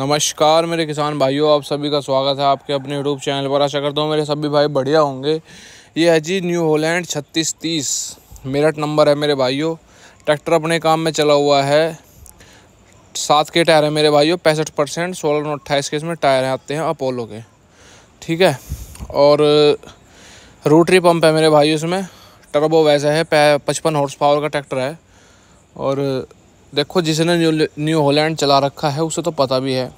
नमस्कार मेरे किसान भाइयों आप सभी का स्वागत है आपके अपने यूट्यूब चैनल पर आशा करता हूँ मेरे सभी भाई बढ़िया होंगे ये है जी न्यू होलैंड छत्तीस तीस मेरठ नंबर है मेरे भाइयों ट्रैक्टर अपने काम में चला हुआ है सात के टायर है मेरे भाइयों पैंसठ परसेंट सोलह नौ अट्ठाईस के इसमें टायर आते हैं अपोलो के ठीक है और रोटरी पम्प है मेरे भाइयों इसमें टर्बो वैसा है पचपन हॉर्स पावर का ट्रैक्टर है और देखो जिसने न्यू न्यू होलैंड चला रखा है उसे तो पता भी है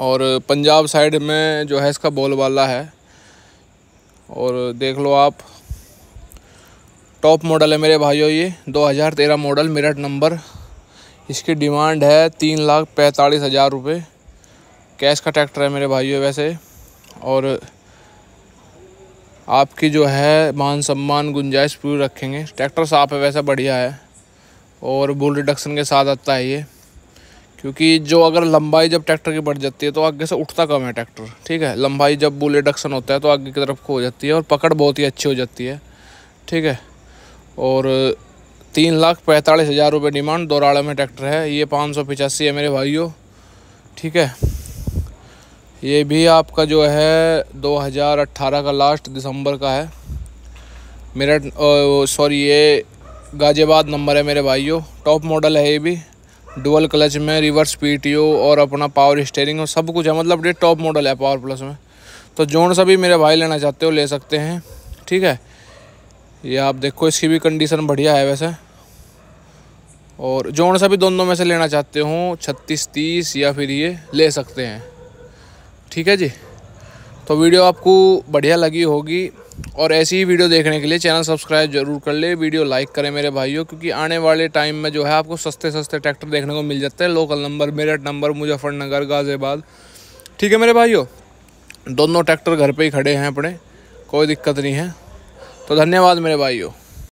और पंजाब साइड में जो है इसका बोलबाला है और देख लो आप टॉप मॉडल है मेरे भाइयों ये 2013 मॉडल मेरठ नंबर इसकी डिमांड है तीन लाख पैंतालीस हज़ार रुपये कैश का ट्रैक्टर है मेरे भाइयों वैसे और आपकी जो है मान सम्मान गुंजाइश पूरी रखेंगे ट्रैक्टर साफ है वैसा बढ़िया है और बुल रिडक्शन के साथ आता है ये क्योंकि जो अगर लंबाई जब ट्रैक्टर की बढ़ जाती है तो आगे से उठता कम है ट्रैक्टर ठीक है लंबाई जब बुल रिडक्शन होता है तो आगे की तरफ को हो जाती है और पकड़ बहुत ही अच्छी हो जाती है ठीक है और तीन लाख पैंतालीस हज़ार रुपये डिमांड दोराड़ा में ट्रैक्टर है ये पाँच सौ पिचासी है मेरे भाइयों ठीक है ये भी आपका जो है 2018 का लास्ट दिसंबर का है मेरा सॉरी ये गाजियाबाद नंबर है मेरे भाइयों टॉप मॉडल है ये भी डुअल क्लच में रिवर्स पीटीओ और अपना पावर स्टेयरिंग और सब कुछ है मतलब ये टॉप मॉडल है पावर प्लस में तो जोन सा भी मेरे भाई लेना चाहते हो ले सकते हैं ठीक है ये आप देखो इसकी भी कंडीशन बढ़िया है वैसे और जोन सा भी दोनों में से लेना चाहते हो छत्तीस तीस या फिर ये ले सकते हैं ठीक है जी तो वीडियो आपको बढ़िया लगी होगी और ऐसी ही वीडियो देखने के लिए चैनल सब्सक्राइब जरूर कर ले वीडियो लाइक करें मेरे भाइयों क्योंकि आने वाले टाइम में जो है आपको सस्ते सस्ते ट्रैक्टर देखने को मिल जाते हैं local number Meerut number Muzaffarnagar Ghaziabad ठीक है मेरे भाइयों दोनों ट्रैक्टर घर पे ही खड़े हैं अपने कोई दिक्कत नहीं है तो धन्यवाद मेरे भाइयों